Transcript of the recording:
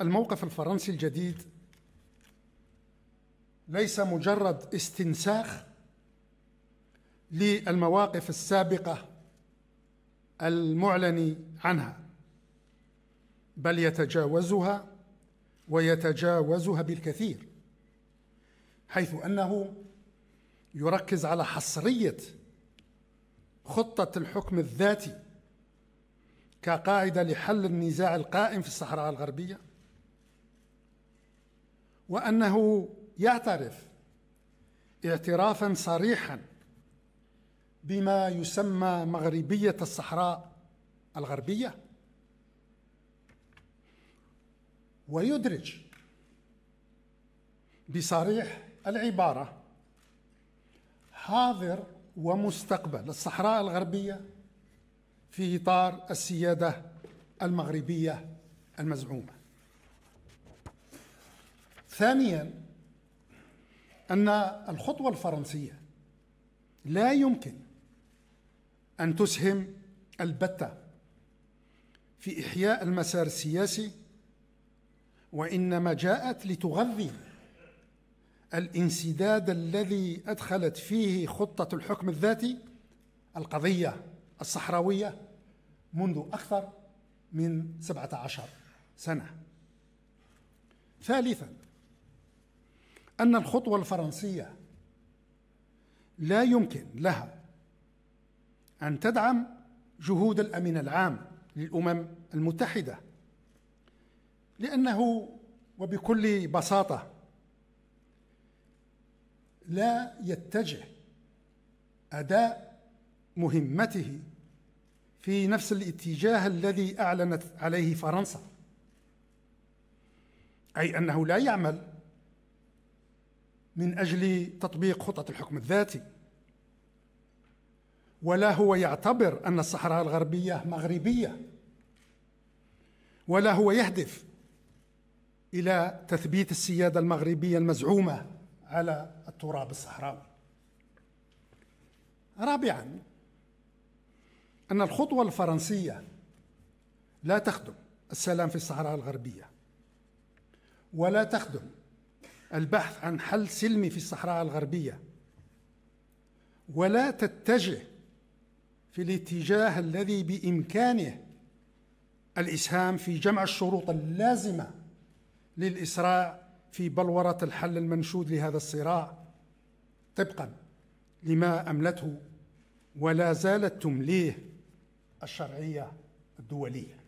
الموقف الفرنسي الجديد ليس مجرد استنساخ للمواقف السابقه المعلن عنها بل يتجاوزها ويتجاوزها بالكثير حيث انه يركز على حصريه خطه الحكم الذاتي كقاعده لحل النزاع القائم في الصحراء الغربيه وأنه يعترف اعترافا صريحا بما يسمى مغربية الصحراء الغربية ويدرج بصريح العبارة حاضر ومستقبل الصحراء الغربية في إطار السيادة المغربية المزعومة ثانيا أن الخطوة الفرنسية لا يمكن أن تسهم البتة في إحياء المسار السياسي وإنما جاءت لتغذي الانسداد الذي أدخلت فيه خطة الحكم الذاتي القضية الصحراوية منذ أكثر من 17 سنة ثالثاً أن الخطوة الفرنسية لا يمكن لها أن تدعم جهود الأمين العام للأمم المتحدة لأنه وبكل بساطة لا يتجه أداء مهمته في نفس الاتجاه الذي أعلنت عليه فرنسا أي أنه لا يعمل من أجل تطبيق خطط الحكم الذاتي ولا هو يعتبر أن الصحراء الغربية مغربية ولا هو يهدف إلى تثبيت السيادة المغربية المزعومة على التراب الصحراوي رابعا أن الخطوة الفرنسية لا تخدم السلام في الصحراء الغربية ولا تخدم البحث عن حل سلمي في الصحراء الغربية ولا تتجه في الاتجاه الذي بإمكانه الإسهام في جمع الشروط اللازمة للإسراع في بلورة الحل المنشود لهذا الصراع طبقا لما أملته ولا زالت تمليه الشرعية الدولية